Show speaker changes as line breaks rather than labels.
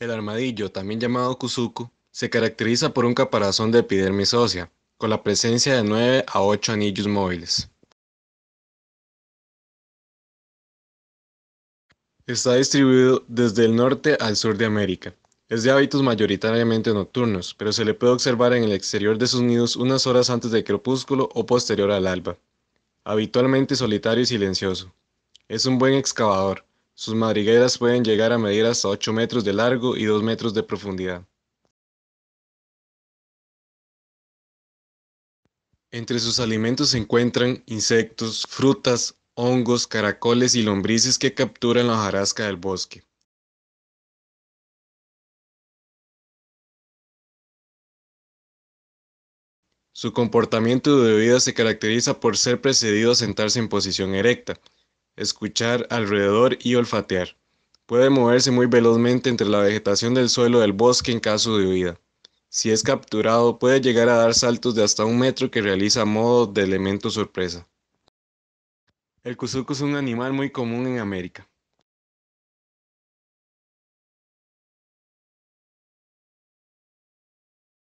El armadillo, también llamado kuzuku, se caracteriza por un caparazón de epidermis ósea, con la presencia de 9 a 8 anillos móviles. Está distribuido desde el norte al sur
de América. Es de hábitos mayoritariamente nocturnos, pero se le puede observar en el exterior de sus nidos unas horas antes del crepúsculo o posterior al alba. Habitualmente solitario y silencioso. Es un buen excavador, sus madrigueras pueden llegar a medir hasta 8 metros de
largo y 2 metros de profundidad. Entre sus alimentos se encuentran insectos, frutas,
hongos,
caracoles y lombrices que capturan la hojarasca del bosque.
Su comportamiento de vida se caracteriza por ser precedido a sentarse en posición erecta,
escuchar alrededor y olfatear. Puede moverse muy velozmente entre la vegetación del suelo del bosque en caso de huida. Si es capturado, puede llegar a dar saltos
de hasta un metro que realiza a modo de elemento sorpresa. El cuzuco
es un animal muy común en América.